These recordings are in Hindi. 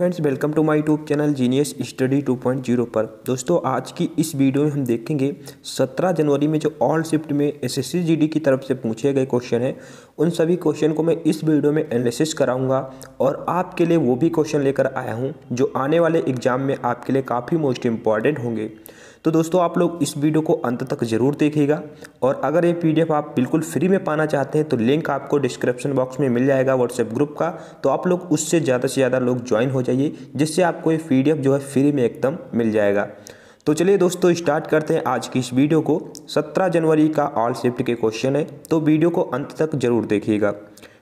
friends welcome to my YouTube channel genius study 2.0 पर दोस्तों आज की इस वीडियो में हम देखेंगे 17 जनवरी में जो ऑल शिफ्ट में एसएससी जीडी की तरफ से पूछे गए क्वेश्चन हैं उन सभी क्वेश्चन को मैं इस वीडियो में एनालिसिस कराऊंगा और आपके लिए वो भी क्वेश्चन लेकर आया हूँ जो आने वाले एग्जाम में आपके लिए काफ़ी मोस्ट इम्पॉर्टेंट होंगे तो दोस्तों आप लोग इस वीडियो को अंत तक ज़रूर देखिएगा और अगर ये पी आप बिल्कुल फ्री में पाना चाहते हैं तो लिंक आपको डिस्क्रिप्शन बॉक्स में मिल जाएगा व्हाट्सएप ग्रुप का तो आप लोग उससे ज़्यादा से ज़्यादा लोग ज्वाइन हो जाइए जिससे आपको ये पी जो है फ्री में एकदम मिल जाएगा तो चलिए दोस्तों स्टार्ट करते हैं आज की इस वीडियो को 17 जनवरी का ऑल शिफ्ट के क्वेश्चन है तो वीडियो को अंत तक जरूर देखिएगा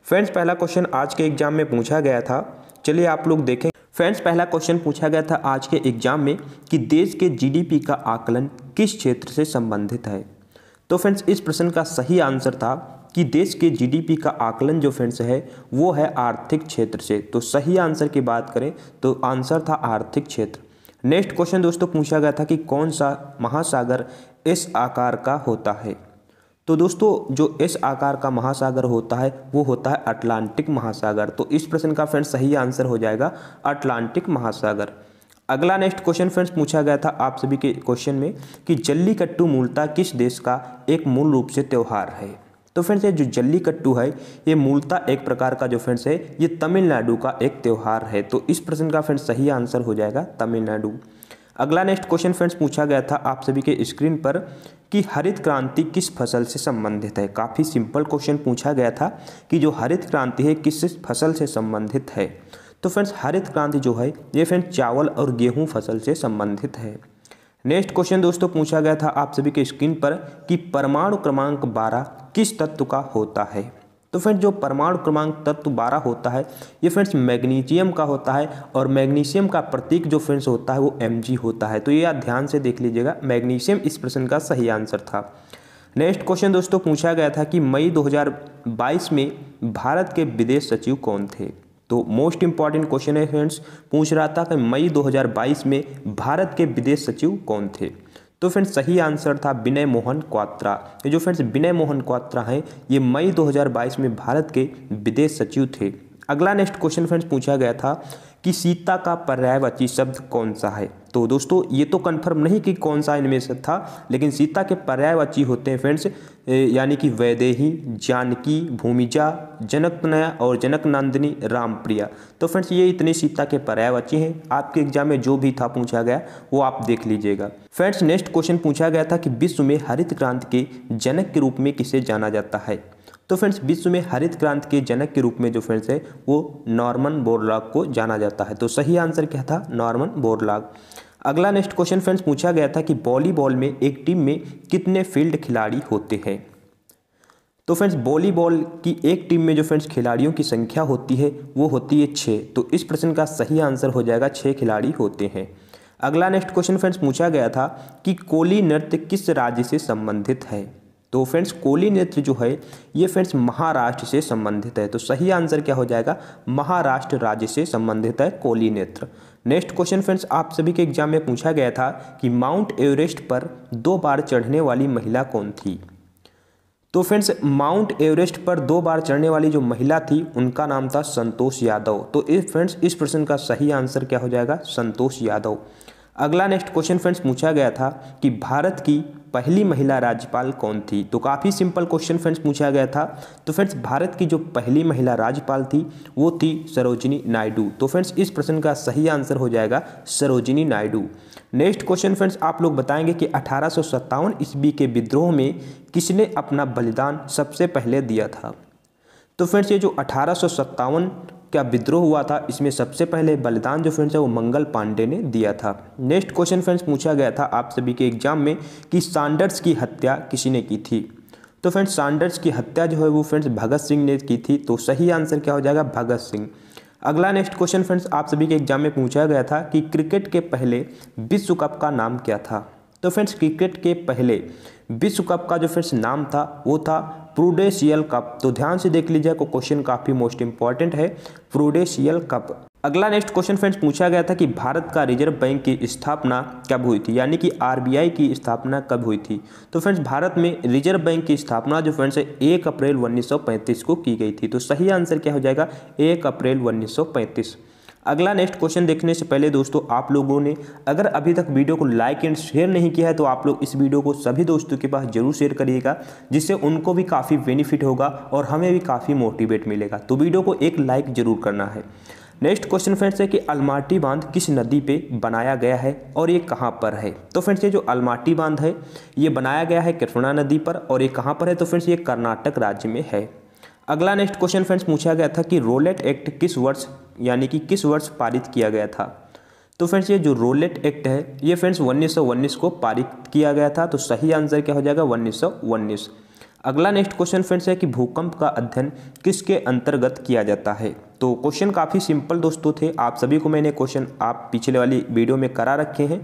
फ्रेंड्स पहला क्वेश्चन आज के एग्जाम में पूछा गया था चलिए आप लोग देखें फ्रेंड्स पहला क्वेश्चन पूछा गया था आज के एग्जाम में कि देश के जीडीपी का आकलन किस क्षेत्र से संबंधित है तो फ्रेंड्स इस प्रश्न का सही आंसर था कि देश के जीडीपी का आकलन जो फ्रेंड्स है वो है आर्थिक क्षेत्र से तो सही आंसर की बात करें तो आंसर था आर्थिक क्षेत्र नेक्स्ट क्वेश्चन दोस्तों पूछा गया था कि कौन सा महासागर इस आकार का होता है तो दोस्तों जो इस आकार का महासागर होता है वो होता है अटलांटिक महासागर तो इस प्रश्न का फ्रेंड्स सही आंसर हो जाएगा अटलांटिक महासागर अगला नेक्स्ट क्वेश्चन फ्रेंड्स पूछा गया था आप सभी के क्वेश्चन में कि जल्लीकट्टू मूलता किस देश का एक मूल रूप से त्यौहार है तो फ्रेंड्स ये जो जल्लीकट्टू है ये मूलता एक प्रकार का जो फ्रेंड्स है ये तमिलनाडु का एक त्यौहार है तो इस प्रश्न का फ्रेंड्स सही आंसर हो जाएगा तमिलनाडु अगला नेक्स्ट क्वेश्चन फ्रेंड्स पूछा गया था आप सभी के स्क्रीन पर कि हरित क्रांति किस फसल से संबंधित है काफ़ी सिंपल क्वेश्चन पूछा गया था कि जो हरित क्रांति है किस फसल से संबंधित है तो फ्रेंड्स हरित क्रांति जो है ये फ्रेंड्स चावल और गेहूं फसल से संबंधित है नेक्स्ट क्वेश्चन दोस्तों पूछा गया था आप सभी के स्क्रीन पर कि परमाणु क्रमांक 12 किस तत्व का होता है तो फ्रेंड्स जो परमाणु क्रमांक तत्व बारह होता है ये फ्रेंड्स मैग्नीशियम का होता है और मैग्नीशियम का प्रतीक जो फ्रेंड्स होता है वो एम होता है तो ये आप ध्यान से देख लीजिएगा मैग्नीशियम इस प्रश्न का सही आंसर था नेक्स्ट क्वेश्चन दोस्तों पूछा गया था कि मई 2022 में भारत के विदेश सचिव कौन थे तो मोस्ट इंपॉर्टेंट क्वेश्चन है फ्रेंड्स पूछ रहा था कि मई 2022 में भारत के विदेश सचिव कौन थे तो फ्रेंड्स सही आंसर था विनय मोहन क्वात्रा ये जो फ्रेंड्स विनय मोहन क्वात्रा हैं ये मई 2022 में भारत के विदेश सचिव थे अगला नेक्स्ट क्वेश्चन फ्रेंड्स पूछा गया था कि सीता का पर्यायवाची शब्द कौन सा है तो दोस्तों ये तो कन्फर्म नहीं कि कौन सा इनमें से था लेकिन सीता के पर्यायवाची होते हैं फ्रेंड्स यानी कि वैदेही जानकी भूमिजा जनकनया और जनक नंदिनी रामप्रिया तो फ्रेंड्स ये इतने सीता के पर्यायवाची हैं आपके एग्जाम में जो भी था पूछा गया वो आप देख लीजिएगा फ्रेंड्स नेक्स्ट क्वेश्चन पूछा गया था कि विश्व में हरित क्रांति के जनक के रूप में किसे जाना जाता है तो फ्रेंड्स विश्व में हरित क्रांति के जनक के रूप में जो फ्रेंड्स है वो नॉर्मन बोरलाग को जाना जाता है तो सही आंसर क्या था नॉर्मन बोरलाग अगला नेक्स्ट क्वेश्चन फ्रेंड्स पूछा गया था कि वॉलीबॉल में एक टीम में कितने फील्ड खिलाड़ी होते हैं तो फ्रेंड्स वॉलीबॉल की एक टीम में जो फ्रेंड्स खिलाड़ियों की संख्या होती है वो होती है छः तो इस प्रश्न का सही आंसर हो जाएगा छः खिलाड़ी होते हैं अगला नेक्स्ट क्वेश्चन फ्रेंड्स पूछा गया था कि कोली नृत्य किस राज्य से संबंधित है तो फ्रेंड्स कोली नेत्र जो है ये फ्रेंड्स महाराष्ट्र से संबंधित है तो सही आंसर क्या हो जाएगा महाराष्ट्र राज्य से संबंधित है कोली नेत्र नेक्स्ट क्वेश्चन फ्रेंड्स आप सभी के एग्जाम में पूछा गया था कि माउंट एवरेस्ट पर दो बार चढ़ने वाली महिला कौन थी तो फ्रेंड्स माउंट एवरेस्ट पर दो बार चढ़ने वाली जो महिला थी उनका नाम था संतोष यादव तो इस फ्रेंड्स इस प्रश्न का सही आंसर क्या हो जाएगा संतोष यादव अगला नेक्स्ट क्वेश्चन फ्रेंड्स पूछा गया था कि भारत की पहली महिला राज्यपाल कौन थी तो काफ़ी सिंपल क्वेश्चन फ्रेंड्स पूछा गया था तो फ्रेंड्स भारत की जो पहली महिला राज्यपाल थी वो थी सरोजिनी नायडू तो फ्रेंड्स इस प्रश्न का सही आंसर हो जाएगा Sarojini Naidu next question friends आप लोग बताएंगे कि अठारह ईस्वी के विद्रोह में किसने अपना बलिदान सबसे पहले दिया था तो फ्रेंड्स ये जो अठारह क्या विद्रोह हुआ था इसमें सबसे पहले बलिदान जो फ्रेंड्स है वो मंगल पांडे ने दिया था नेक्स्ट क्वेश्चन फ्रेंड्स पूछा गया था आप सभी के एग्जाम में कि सांडर्स की हत्या किसी ने की थी तो फ्रेंड्स सांडर्स की हत्या जो है वो फ्रेंड्स भगत सिंह ने की थी तो सही आंसर क्या हो जाएगा भगत सिंह अगला नेक्स्ट क्वेश्चन फ्रेंड्स आप सभी के एग्जाम में पूछा गया था कि क्रिकेट के पहले विश्व कप का नाम क्या था तो फ्रेंड्स क्रिकेट के पहले विश्व कप का जो फ्रेंड्स नाम था वो था प्रूडेशियल कप तो ध्यान से देख लीजिए क्वेश्चन काफ़ी मोस्ट इंपॉर्टेंट है प्रूडेशियल कप अगला नेक्स्ट क्वेश्चन फ्रेंड्स पूछा गया था कि भारत का रिजर्व बैंक की स्थापना कब हुई थी यानी कि आरबीआई की स्थापना कब हुई थी तो फ्रेंड्स भारत में रिजर्व बैंक की स्थापना जो फ्रेंड्स है एक अप्रैल 1935 को की गई थी तो सही आंसर क्या हो जाएगा एक अप्रैल 1935 अगला नेक्स्ट क्वेश्चन देखने से पहले दोस्तों आप लोगों ने अगर अभी तक वीडियो को लाइक एंड शेयर नहीं किया है तो आप लोग इस वीडियो को सभी दोस्तों के पास जरूर शेयर करिएगा जिससे उनको भी काफ़ी बेनिफिट होगा और हमें भी काफ़ी मोटिवेट मिलेगा तो वीडियो को एक लाइक ज़रूर करना है नेक्स्ट क्वेश्चन फ्रेंड्स है कि अलमाटी बांध किस नदी पे बनाया गया है और ये कहाँ पर है तो फ्रेंड्स ये जो अलमाटी बांध है ये बनाया गया है कृष्णा नदी पर और ये कहाँ पर है तो फ्रेंड्स ये कर्नाटक राज्य में है अगला नेक्स्ट क्वेश्चन फ्रेंड्स पूछा गया था कि रोलेट एक्ट किस वर्ष यानी कि किस वर्ष पारित किया गया था तो फ्रेंड्स ये जो रोलेट एक्ट है ये फ्रेंड्स उन्नीस को पारित किया गया था तो सही आंसर क्या हो जाएगा उन्नीस अगला नेक्स्ट क्वेश्चन फ्रेंड्स है कि भूकंप का अध्ययन किसके अंतर्गत किया जाता है तो क्वेश्चन काफ़ी सिंपल दोस्तों थे आप सभी को मैंने क्वेश्चन आप पिछले वाली वीडियो में करा रखे हैं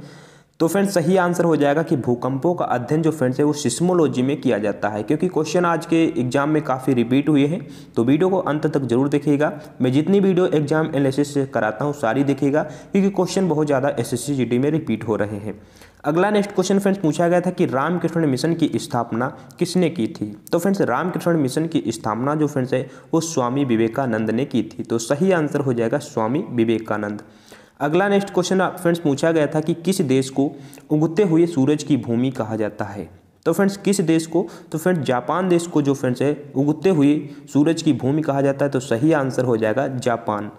तो फ्रेंड्स सही आंसर हो जाएगा कि भूकंपों का अध्ययन जो फ्रेंड्स है वो सिस्मोलॉजी में किया जाता है क्योंकि क्वेश्चन आज के एग्जाम में काफ़ी रिपीट हुए हैं तो वीडियो को अंत तक जरूर देखिएगा मैं जितनी वीडियो एग्जाम एनालिसिस से कराता हूँ सारी देखिएगा क्योंकि क्वेश्चन बहुत ज़्यादा एस एस में रिपीट हो रहे हैं अगला नेक्स्ट क्वेश्चन फ्रेंड्स पूछा गया था कि रामकृष्ण मिशन की स्थापना किसने की थी तो फ्रेंड्स रामकृष्ण मिशन की स्थापना जो फ्रेंड्स है वो स्वामी विवेकानंद ने की थी तो सही आंसर हो जाएगा स्वामी विवेकानंद अगला नेक्स्ट क्वेश्चन फ्रेंड्स पूछा गया था कि किस देश को उगते हुए सूरज की भूमि कहा जाता है तो फ्रेंड्स किस देश को तो फ्रेंड्स जापान देश को जो फ्रेंड्स है उगते हुए सूरज की भूमि कहा जाता है तो सही आंसर हो जाएगा जापान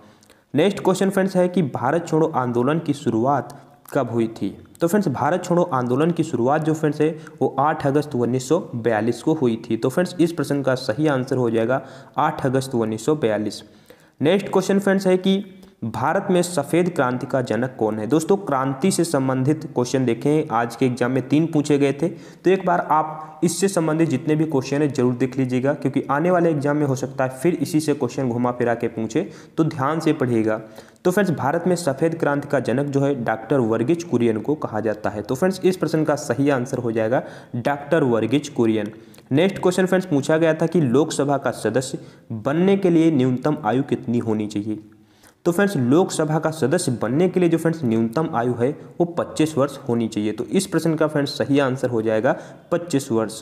नेक्स्ट क्वेश्चन फ्रेंड्स है कि भारत छोड़ो आंदोलन की शुरुआत कब हुई थी तो फ्रेंड्स भारत छोड़ो आंदोलन की शुरुआत जो फ्रेंड्स है वो 8 अगस्त 1942 को हुई थी तो फ्रेंड्स इस प्रश्न का सही आंसर हो जाएगा 8 अगस्त 1942 नेक्स्ट क्वेश्चन फ्रेंड्स है कि भारत में सफ़ेद क्रांति का जनक कौन है दोस्तों क्रांति से संबंधित क्वेश्चन देखें आज के एग्जाम में तीन पूछे गए थे तो एक बार आप इससे संबंधित जितने भी क्वेश्चन है जरूर देख लीजिएगा क्योंकि आने वाले एग्जाम में हो सकता है फिर इसी से क्वेश्चन घुमा फिरा के पूछे तो ध्यान से पढ़िएगा तो फ्रेंड्स भारत में सफ़ेद क्रांति का जनक जो है डॉक्टर वर्गीज कुरियन को कहा जाता है तो फ्रेंड्स इस प्रश्न का सही आंसर हो जाएगा doctor Verghese Kurien next question friends पूछा गया था कि लोकसभा का सदस्य बनने के लिए न्यूनतम आयु कितनी होनी चाहिए तो फ्रेंड्स लोकसभा का सदस्य बनने के लिए जो फ्रेंड्स न्यूनतम आयु है वो पच्चीस वर्ष होनी चाहिए तो इस प्रश्न का फ्रेंड्स सही आंसर हो जाएगा पच्चीस वर्ष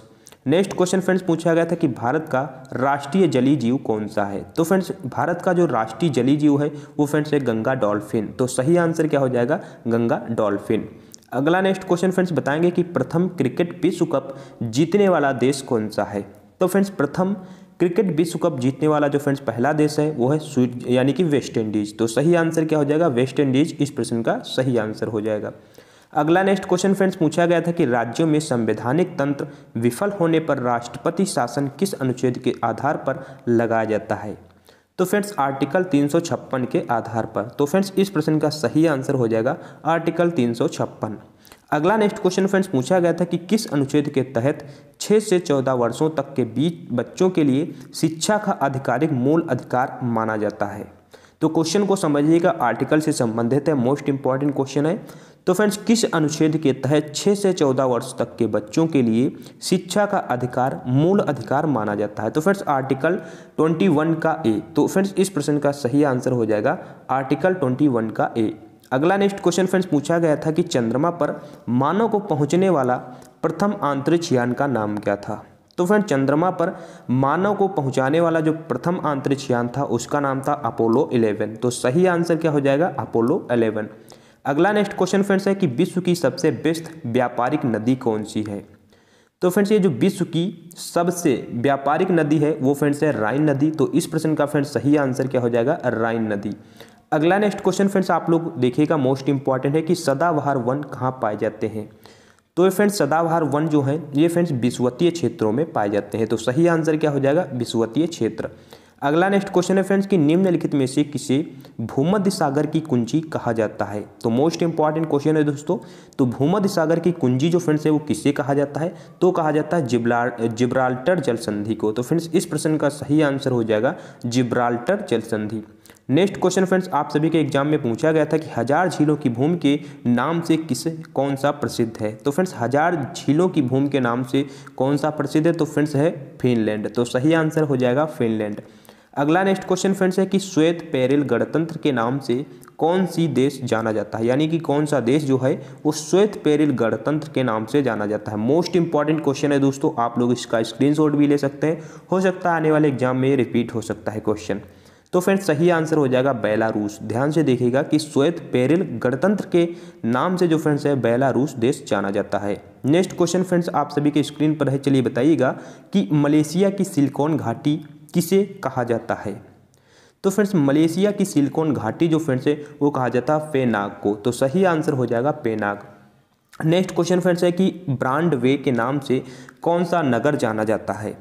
नेक्स्ट क्वेश्चन फ्रेंड्स पूछा गया था कि भारत का राष्ट्रीय जली जीव कौन सा है तो फ्रेंड्स भारत का जो राष्ट्रीय जली जीव है वो फ्रेंड्स है गंगा डॉल्फिन तो सही आंसर क्या हो जाएगा गंगा डॉल्फिन अगला नेक्स्ट क्वेश्चन फ्रेंड्स बताएंगे कि प्रथम क्रिकेट विश्व कप जीतने वाला देश कौन सा है तो फ्रेंड्स प्रथम क्रिकेट विश्व कप जीतने वाला जो फ्रेंड्स पहला देश है वो है स्वीट यानी कि वेस्ट इंडीज तो सही आंसर क्या हो जाएगा वेस्ट इंडीज इस प्रश्न का सही आंसर हो जाएगा अगला नेक्स्ट क्वेश्चन फ्रेंड्स पूछा गया था कि राज्यों में संवैधानिक तंत्र विफल होने पर राष्ट्रपति शासन किस अनुच्छेद के आधार पर लगाया जाता है तो फ्रेंड्स आर्टिकल तीन के आधार पर तो फ्रेंड्स इस प्रश्न का सही आंसर हो जाएगा आर्टिकल तीन अगला नेक्स्ट क्वेश्चन फ्रेंड्स पूछा गया था कि किस अनुच्छेद के तहत 6 से 14 वर्षों तक के बीच बच्चों के लिए शिक्षा का आधिकारिक मूल अधिकार माना जाता है तो क्वेश्चन को समझिएगा आर्टिकल से संबंधित है मोस्ट इंपॉर्टेंट क्वेश्चन है तो फ्रेंड्स किस अनुच्छेद के तहत 6 से 14 वर्ष तक के बच्चों के लिए शिक्षा का अधिकार मूल अधिकार माना जाता है तो फ्रेंड्स आर्टिकल 21 का ए तो फ्रेंड्स इस प्रश्न का सही आंसर हो जाएगा आर्टिकल 21 का ए अगला नेक्स्ट क्वेश्चन फ्रेंड्स पूछा गया था कि चंद्रमा पर मानव को पहुंचने वाला प्रथम अंतरिक्ष यान का नाम क्या था तो फ्रेंड चंद्रमा पर मानव को पहुंचाने वाला जो प्रथम अंतरिक्ष यान था उसका नाम था अपोलो 11 तो सही आंसर क्या हो जाएगा अपोलो 11 अगला नेक्स्ट क्वेश्चन फ्रेंड्स है कि विश्व की सबसे बेस्ट व्यापारिक नदी कौन सी है तो फ्रेंड्स ये जो विश्व की सबसे व्यापारिक नदी है वो फ्रेंड्स है राइन नदी तो इस प्रश्न का फ्रेंड्स सही आंसर क्या हो जाएगा राइन नदी अगला नेक्स्ट क्वेश्चन फ्रेंड्स आप लोग देखिएगा मोस्ट इंपॉर्टेंट है कि सदाबहार वन कहाँ पाए जाते हैं तो ये फ्रेंड्स सदाबहार वन जो है ये फ्रेंड्स विश्वतीय क्षेत्रों में पाए जाते हैं तो सही आंसर क्या हो जाएगा विश्वतीय क्षेत्र अगला नेक्स्ट क्वेश्चन है फ्रेंड्स कि निम्नलिखित में से किसे भूमध्य सागर की कुंजी कहा जाता है तो मोस्ट इंपॉर्टेंट क्वेश्चन है दोस्तों तो भूमध्य सागर की कुंजी जो फ्रेंड्स है वो किसे कहा जाता है तो कहा जाता है जिब्राल जिब्राल्टर जल संधि को तो फ्रेंड्स इस प्रश्न का सही आंसर हो जाएगा जिब्राल्टर जल संधि नेक्स्ट क्वेश्चन फ्रेंड्स आप सभी के एग्जाम में पूछा गया था कि हजार झीलों की भूमि के नाम से किस कौन सा प्रसिद्ध है तो फ्रेंड्स हजार झीलों की भूमि के नाम से कौन सा प्रसिद्ध है तो फ्रेंड्स है फिनलैंड तो सही आंसर हो जाएगा फिनलैंड अगला नेक्स्ट क्वेश्चन फ्रेंड्स है कि श्वेत पेरिल गणतंत्र के नाम से कौन सी देश जाना जाता है यानी कि कौन सा देश जो है वो श्वेत पेरिल गणतंत्र के नाम से जाना जाता है मोस्ट इंपॉर्टेंट क्वेश्चन है दोस्तों आप लोग इसका स्क्रीनशॉट भी ले सकते हैं हो सकता है आने वाले एग्जाम में रिपीट हो सकता है क्वेश्चन तो फ्रेंड्स सही आंसर हो जाएगा बेलारूस ध्यान से देखिएगा कि श्वेत पेरिल गणतंत्र के नाम से जो फ्रेंड्स है बेलारूस देश जाना जाता है नेक्स्ट क्वेश्चन फ्रेंड्स आप सभी के स्क्रीन पर है चलिए बताइएगा कि मलेशिया की सिलिकॉन घाटी किसे कहा जाता है तो फ्रेंड्स मलेशिया की सिलिकॉन घाटी जो फ्रेंड्स है वो कहा जाता है पेनाग को तो सही आंसर हो जाएगा पेनाग नेक्स्ट क्वेश्चन फ्रेंड्स है कि ब्रांड वे के नाम से कौन सा नगर जाना जाता है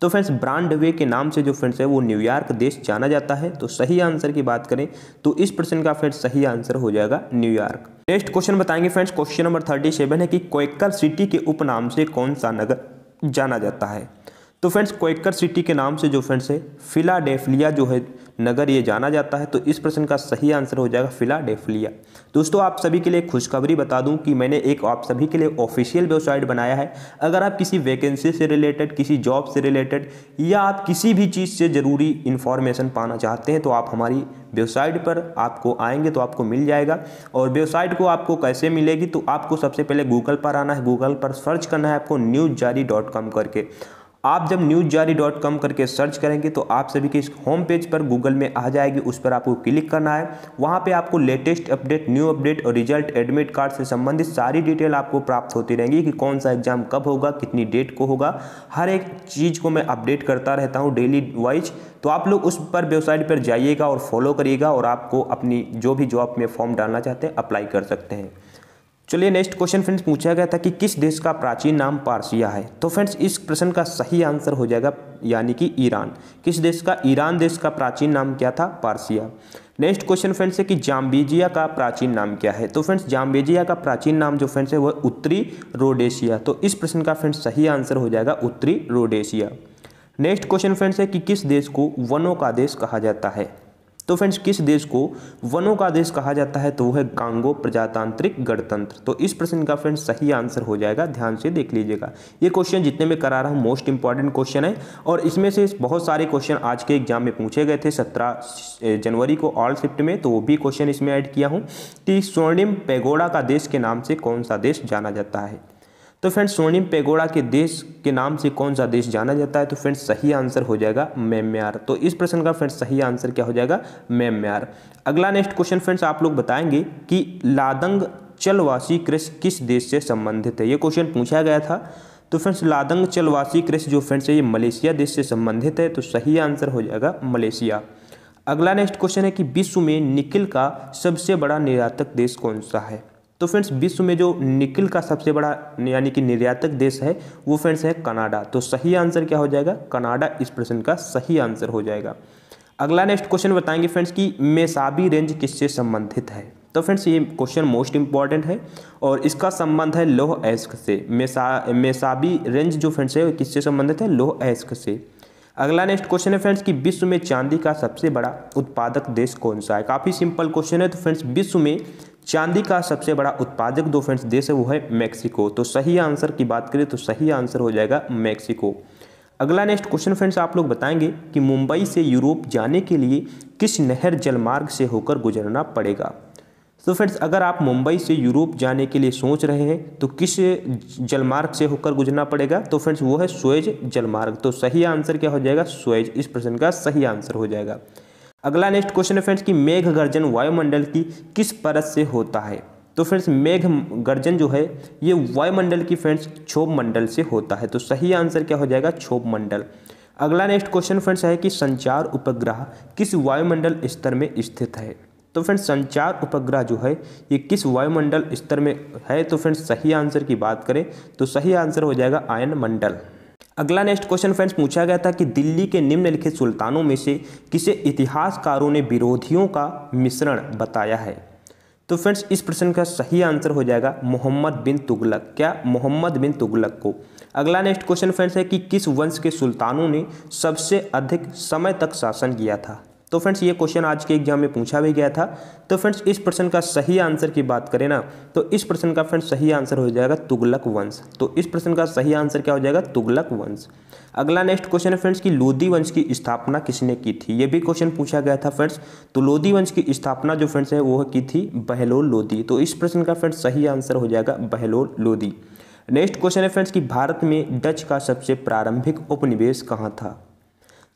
तो फ्रेंड्स ब्रांड वे के नाम से जो फ्रेंड्स है वो न्यूयॉर्क देश जाना जाता है तो सही आंसर की बात करें तो इस प्रश्न का फ्रेंड्स सही आंसर हो जाएगा न्यूयॉर्क नेक्स्ट क्वेश्चन बताएंगे friends question number thirty seven है कि कोयकर सिटी के उपनाम से कौन सा नगर जाना जाता है तो फ्रेंड्स क्वेकर सिटी के नाम से जो फ्रेंड्स है फिलाडेफलिया जो है नगर ये जाना जाता है तो इस प्रश्न का सही आंसर हो जाएगा फिलाडेफलिया दोस्तों आप सभी के लिए खुशखबरी बता दूं कि मैंने एक आप सभी के लिए ऑफिशियल वेबसाइट बनाया है अगर आप किसी वैकेंसी से रिलेटेड किसी जॉब से रिलेटेड या आप किसी भी चीज़ से ज़रूरी इन्फॉर्मेशन पाना चाहते हैं तो आप हमारी वेबसाइट पर आपको आएंगे तो आपको मिल जाएगा और वेबसाइट को आपको कैसे मिलेगी तो आपको सबसे पहले गूगल पर आना है गूगल पर सर्च करना है आपको न्यूज जारी डॉट कॉम करके आप जब न्यूज जारी डॉट कॉम करके सर्च करेंगे तो आप सभी के इस होम पेज पर गूगल में आ जाएगी उस पर आपको क्लिक करना है वहाँ पे आपको लेटेस्ट अपडेट न्यू अपडेट और रिजल्ट एडमिट कार्ड से संबंधित सारी डिटेल आपको प्राप्त होती रहेंगी कि कौन सा एग्जाम कब होगा कितनी डेट को होगा हर एक चीज़ को मैं अपडेट करता रहता हूँ डेली वाइज तो आप लोग उस पर वेबसाइट पर जाइएगा और फॉलो करिएगा और आपको अपनी जो भी जॉब में फॉर्म डालना चाहते हैं अप्लाई कर सकते हैं चलिए नेक्स्ट क्वेश्चन फ्रेंड्स पूछा गया था कि किस देश का प्राचीन नाम पारसिया है तो फ्रेंड्स इस प्रश्न का सही आंसर हो जाएगा यानी कि ईरान किस देश का ईरान देश का प्राचीन नाम क्या था पारसिया नेक्स्ट क्वेश्चन फ्रेंड्स है कि जाम्बेजिया का प्राचीन नाम क्या है तो फ्रेंड्स जाम्बेजिया का प्राचीन नाम जो फ्रेंड्स है वह उत्तरी रोडेशिया तो इस प्रश्न का फ्रेंड्स सही आंसर हो जाएगा उत्तरी रोडेशिया नेक्स्ट क्वेश्चन फ्रेंड्स है कि किस देश को वनों का देश कहा जाता है तो फ्रेंड्स किस देश को वनों का देश कहा जाता है तो वो है गांगो प्रजातांत्रिक गणतंत्र तो इस प्रश्न का फ्रेंड्स सही आंसर हो जाएगा ध्यान से देख लीजिएगा ये क्वेश्चन जितने में करा रहा हूँ मोस्ट इंपॉर्टेंट क्वेश्चन है और इसमें से बहुत सारे क्वेश्चन आज के एग्जाम में पूछे गए थे सत्रह जनवरी को ऑल शिफ्ट में तो वो भी क्वेश्चन इसमें ऐड किया हूँ कि स्वर्णिम पेगोड़ा का देश के नाम से कौन सा देश जाना जाता है तो फ्रेंड्स स्वर्णिम पेगोड़ा के देश के नाम से कौन सा देश जाना जाता है तो फ्रेंड्स सही आंसर हो जाएगा म्यार तो इस प्रश्न का फ्रेंड्स सही आंसर क्या हो जाएगा म्यार अगला नेक्स्ट क्वेश्चन फ्रेंड्स आप लोग बताएंगे कि लादंग चलवासी कृषि किस देश से संबंधित है ये क्वेश्चन पूछा गया था तो फ्रेंड्स लादंग चलवासी कृषि जो फ्रेंड्स है ये मलेशिया देश से संबंधित है तो सही आंसर हो जाएगा मलेशिया अगला नेक्स्ट क्वेश्चन है कि विश्व में निकिल का सबसे बड़ा निर्यातक देश कौन सा है तो फ्रेंड्स विश्व में जो निकल का सबसे बड़ा यानी कि निर्यातक देश है वो फ्रेंड्स है कनाडा तो सही आंसर क्या हो जाएगा कनाडा इस प्रश्न का सही आंसर हो जाएगा अगला नेक्स्ट क्वेश्चन बताएंगे फ्रेंड्स कि मेसाबी रेंज किससे संबंधित है तो फ्रेंड्स ये क्वेश्चन मोस्ट इंपॉर्टेंट है और इसका संबंध है लोह एस्क से मेसा मेसाबी रेंज जो फ्रेंड्स है किससे संबंधित है लोह एस्क से अगला नेक्स्ट क्वेश्चन है फ्रेंड्स कि विश्व में चांदी का सबसे बड़ा उत्पादक देश कौन सा है काफ़ी सिंपल क्वेश्चन है तो फ्रेंड्स विश्व में चांदी का सबसे बड़ा उत्पादक दो फ्रेंड्स देश है वो है मैक्सिको तो सही आंसर की बात करें तो सही आंसर हो जाएगा मैक्सिको अगला नेक्स्ट क्वेश्चन फ्रेंड्स आप लोग बताएंगे कि मुंबई से यूरोप जाने के लिए किस नहर जलमार्ग से होकर गुजरना पड़ेगा तो फ्रेंड्स अगर आप मुंबई से यूरोप जाने के लिए सोच रहे हैं तो किस जलमार्ग से होकर गुजरना पड़ेगा तो फ्रेंड्स वो है स्वेज जलमार्ग तो सही आंसर क्या हो जाएगा स्वेज इस प्रश्न का सही आंसर हो जाएगा अगला नेक्स्ट क्वेश्चन है फ्रेंड्स कि मेघ गर्जन वायुमंडल की किस परत से होता है तो फ्रेंड्स मेघ गर्जन जो है ये वायुमंडल की फ्रेंड्स क्षोभ मंडल से होता है तो सही आंसर क्या हो जाएगा क्षोभ मंडल अगला नेक्स्ट क्वेश्चन फ्रेंड्स है कि संचार उपग्रह किस वायुमंडल स्तर में स्थित है तो फ्रेंड्स संचार उपग्रह जो है ये किस वायुमंडल स्तर में है तो फ्रेंड्स सही आंसर की बात करें तो सही आंसर हो जाएगा आयन मंडल अगला नेक्स्ट क्वेश्चन फ्रेंड्स पूछा गया था कि दिल्ली के निम्नलिखित सुल्तानों में से किसे इतिहासकारों ने विरोधियों का मिश्रण बताया है तो फ्रेंड्स इस प्रश्न का सही आंसर हो जाएगा मोहम्मद बिन तुगलक क्या मोहम्मद बिन तुगलक को अगला नेक्स्ट क्वेश्चन फ्रेंड्स है कि किस वंश के सुल्तानों ने सबसे अधिक समय तक शासन किया था तो फ्रेंड्स ये क्वेश्चन आज के एग्जाम में पूछा भी गया था तो फ्रेंड्स इस प्रश्न का सही आंसर की बात करें ना तो इस प्रश्न का फ्रेंड्स सही आंसर हो जाएगा तुगलक वंश तो इस प्रश्न का सही आंसर क्या हो जाएगा तुगलक वंश अगला नेक्स्ट क्वेश्चन है फ्रेंड्स कि लोधी वंश की स्थापना किसने की थी ये भी क्वेश्चन पूछा गया था फ्रेंड्स तो लोधी वंश की स्थापना जो फ्रेंड्स है वो की थी बहलोल लोधी तो इस प्रश्न का फ्रेंड्स सही आंसर हो जाएगा बहलोल लोधी नेक्स्ट क्वेश्चन है फ्रेंड्स कि भारत में डच का सबसे प्रारंभिक उपनिवेश कहाँ था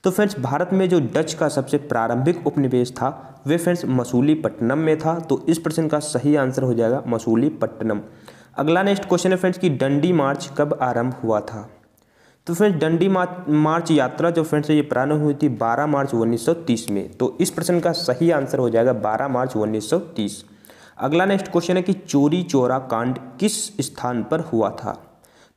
तो फ्रेंड्स भारत में जो डच का सबसे प्रारंभिक उपनिवेश था वे फ्रेंड्स मसूलीपट्टनम में था तो इस प्रश्न का सही आंसर हो जाएगा मसूलीपट्टनम अगला नेक्स्ट क्वेश्चन है फ्रेंड्स कि डंडी मार्च कब आरंभ हुआ था तो फ्रेंड्स डंडी मार्च यात्रा जो फ्रेंड्स ये प्रारंभ हुई थी 12 मार्च 1930 में तो इस प्रश्न का सही आंसर हो जाएगा 12 मार्च 1930 अगला नेक्स्ट क्वेश्चन है कि चोरी चोरा कांड किस स्थान पर हुआ था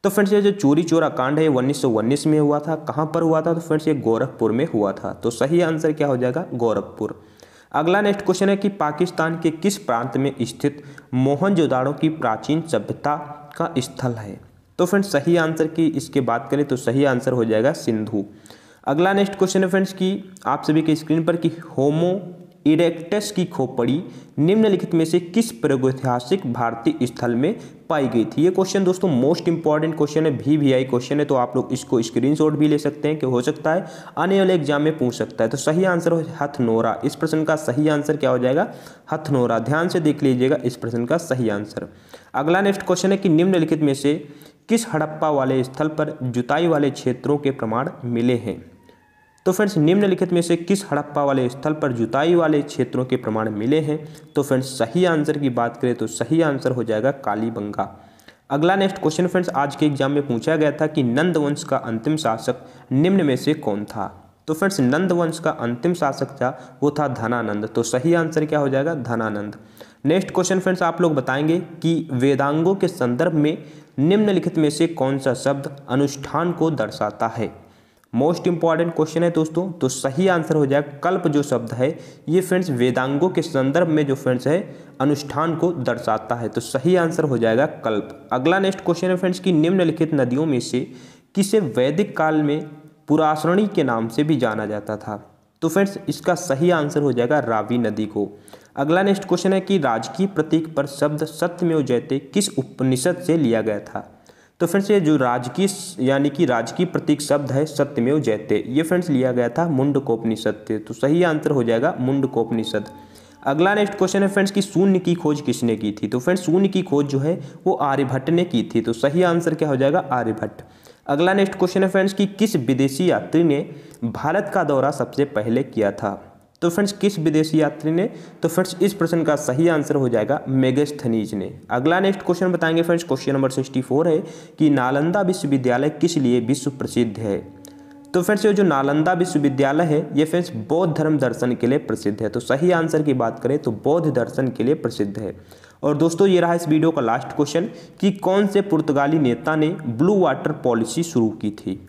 तो फ्रेंड्स ये जो चोरी चोरा कांड है उन्नीस उन्नीस में हुआ था कहाँ पर हुआ था तो फ्रेंड्स ये गोरखपुर में हुआ था तो सही आंसर क्या हो जाएगा गोरखपुर अगला नेक्स्ट क्वेश्चन है कि पाकिस्तान के किस प्रांत में स्थित मोहनजोदाड़ो की प्राचीन सभ्यता का स्थल है तो फ्रेंड्स सही आंसर की इसके बात करें तो सही आंसर हो जाएगा सिंधु अगला नेक्स्ट क्वेश्चन है फ्रेंड्स कि आप सभी के स्क्रीन पर कि होमो इरेक्टस की खोपड़ी निम्नलिखित में से किस प्रागैतिहासिक भारतीय स्थल में पाई गई थी ये क्वेश्चन दोस्तों मोस्ट इंपॉर्टेंट क्वेश्चन है भी वी आई क्वेश्चन है तो आप लोग इसको स्क्रीनशॉट भी ले सकते हैं कि हो सकता है आने वाले एग्जाम में पूछ सकता है तो सही आंसर हो हथनोरा इस प्रश्न का सही आंसर क्या हो जाएगा हथनोरा ध्यान से देख लीजिएगा इस प्रश्न का सही आंसर अगला नेक्स्ट क्वेश्चन है कि निम्नलिखित में से किस हड़प्पा वाले स्थल पर जुताई वाले क्षेत्रों के प्रमाण मिले हैं तो फ्रेंड्स निम्नलिखित में से किस हड़प्पा वाले स्थल पर जुताई वाले क्षेत्रों के प्रमाण मिले हैं तो फ्रेंड्स सही आंसर की बात करें तो सही आंसर हो जाएगा कालीबंगा अगला नेक्स्ट क्वेश्चन फ्रेंड्स आज के एग्जाम में पूछा गया था कि नंद वंश का अंतिम शासक निम्न में से कौन था तो फ्रेंड्स नंद वंश का अंतिम शासक था वो था धनानंद तो सही आंसर क्या हो जाएगा धनानंद नेक्स्ट क्वेश्चन फ्रेंड्स आप लोग बताएंगे कि वेदांगों के संदर्भ में निम्नलिखित में से कौन सा शब्द अनुष्ठान को दर्शाता है मोस्ट इंपॉर्टेंट क्वेश्चन है दोस्तों तो सही आंसर हो जाएगा कल्प जो शब्द है ये फ्रेंड्स वेदांगों के संदर्भ में जो फ्रेंड्स है अनुष्ठान को दर्शाता है तो सही आंसर हो जाएगा कल्प अगला नेक्स्ट क्वेश्चन है फ्रेंड्स कि निम्नलिखित नदियों में से किसे वैदिक काल में पुरासरणी के नाम से भी जाना जाता था तो फ्रेंड्स इसका सही आंसर हो जाएगा रावी नदी को अगला नेक्स्ट क्वेश्चन है कि राजकीय प्रतीक पर शब्द सत्यमेव जयते किस उपनिषद से लिया गया था तो फ्रेंड्स ये जो राजकीय यानी कि राजकीय प्रतीक शब्द है सत्यमेव जयते ये फ्रेंड्स लिया गया था मुंडकोपनिषद से तो सही आंसर हो जाएगा मुंडकोपनिषद अगला नेक्स्ट क्वेश्चन है फ्रेंड्स कि शून्य की खोज किसने की थी तो फ्रेंड्स शून्य की खोज जो है वो आर्यभट्ट ने की थी तो सही आंसर क्या हो जाएगा आर्यभट्ट अगला नेक्स्ट क्वेश्चन है फ्रेंड्स कि किस विदेशी यात्री ने भारत का दौरा सबसे पहले किया था तो फ्रेंड्स किस विदेशी यात्री ने तो फ्रेंड्स इस प्रश्न का सही आंसर हो जाएगा मेगेस्थनीज ने अगला नेक्स्ट क्वेश्चन बताएंगे friends question number sixty four है कि नालंदा विश्वविद्यालय किस लिए विश्व प्रसिद्ध है तो फ्रेंड्स ये जो नालंदा विश्वविद्यालय है ये फ्रेंड्स बौद्ध धर्म दर्शन के लिए प्रसिद्ध है तो सही आंसर की बात करें तो बौद्ध दर्शन के लिए प्रसिद्ध है और दोस्तों ये रहा इस वीडियो का लास्ट क्वेश्चन कि कौन से पुर्तगाली नेता ने ब्लू वाटर पॉलिसी शुरू की थी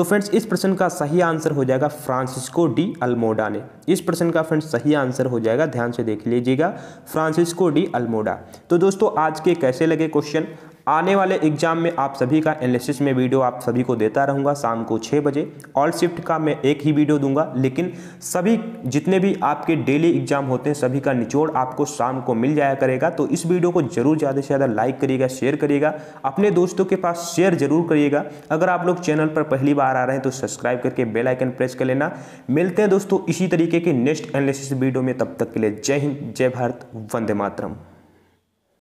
तो फ्रेंड्स इस प्रश्न का सही आंसर हो जाएगा फ्रांसिस्को डी अल्मोडा ने इस प्रश्न का फ्रेंड्स सही आंसर हो जाएगा ध्यान से देख लीजिएगा फ्रांसिस्को डी अल्मोडा तो दोस्तों आज के कैसे लगे क्वेश्चन आने वाले एग्जाम में आप सभी का एनालिसिस में वीडियो आप सभी को देता रहूँगा शाम को छः बजे ऑल शिफ्ट का मैं एक ही वीडियो दूंगा लेकिन सभी जितने भी आपके डेली एग्जाम होते हैं सभी का निचोड़ आपको शाम को मिल जाया करेगा तो इस वीडियो को जरूर ज़्यादा से ज़्यादा लाइक करिएगा शेयर करिएगा अपने दोस्तों के पास शेयर जरूर करिएगा अगर आप लोग चैनल पर पहली बार आ रहे हैं तो सब्सक्राइब करके बेलाइकन प्रेस कर लेना मिलते हैं दोस्तों इसी तरीके के नेक्स्ट एनालिसिस वीडियो में तब तक के लिए जय हिंद जय भारत वंदे मातरम